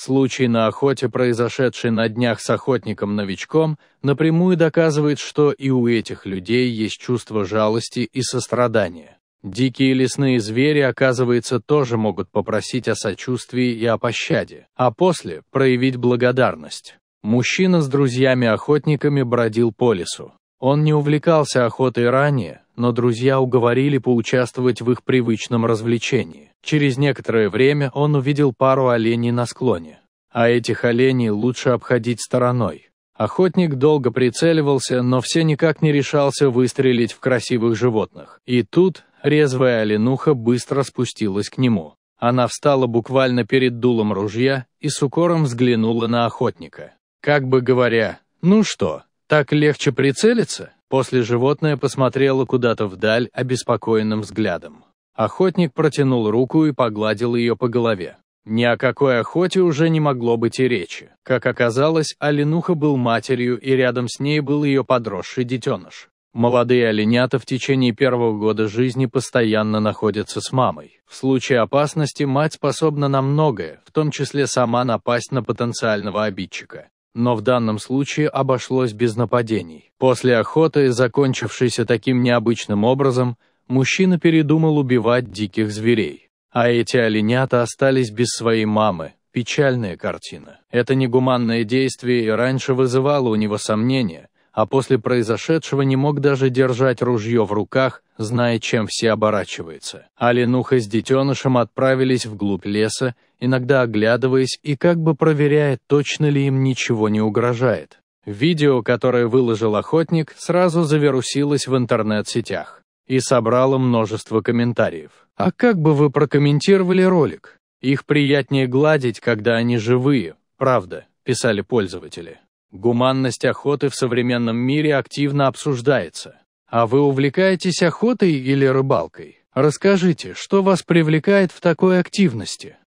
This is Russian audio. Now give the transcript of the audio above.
Случай на охоте, произошедший на днях с охотником-новичком, напрямую доказывает, что и у этих людей есть чувство жалости и сострадания. Дикие лесные звери, оказывается, тоже могут попросить о сочувствии и о пощаде, а после проявить благодарность. Мужчина с друзьями-охотниками бродил по лесу. Он не увлекался охотой ранее, но друзья уговорили поучаствовать в их привычном развлечении. Через некоторое время он увидел пару оленей на склоне. А этих оленей лучше обходить стороной. Охотник долго прицеливался, но все никак не решался выстрелить в красивых животных. И тут резвая оленуха быстро спустилась к нему. Она встала буквально перед дулом ружья и с укором взглянула на охотника. Как бы говоря, «Ну что, так легче прицелиться?» После животное посмотрело куда-то вдаль обеспокоенным взглядом. Охотник протянул руку и погладил ее по голове. Ни о какой охоте уже не могло быть и речи. Как оказалось, оленуха был матерью, и рядом с ней был ее подросший детеныш. Молодые оленята в течение первого года жизни постоянно находятся с мамой. В случае опасности мать способна на многое, в том числе сама напасть на потенциального обидчика но в данном случае обошлось без нападений. После охоты, закончившейся таким необычным образом, мужчина передумал убивать диких зверей. А эти оленята остались без своей мамы. Печальная картина. Это негуманное действие и раньше вызывало у него сомнения – а после произошедшего не мог даже держать ружье в руках, зная, чем все оборачивается. Аленуха с детенышем отправились вглубь леса, иногда оглядываясь и как бы проверяя, точно ли им ничего не угрожает. Видео, которое выложил охотник, сразу завирусилось в интернет-сетях и собрало множество комментариев. А как бы вы прокомментировали ролик? Их приятнее гладить, когда они живые, правда, писали пользователи. Гуманность охоты в современном мире активно обсуждается. А вы увлекаетесь охотой или рыбалкой? Расскажите, что вас привлекает в такой активности?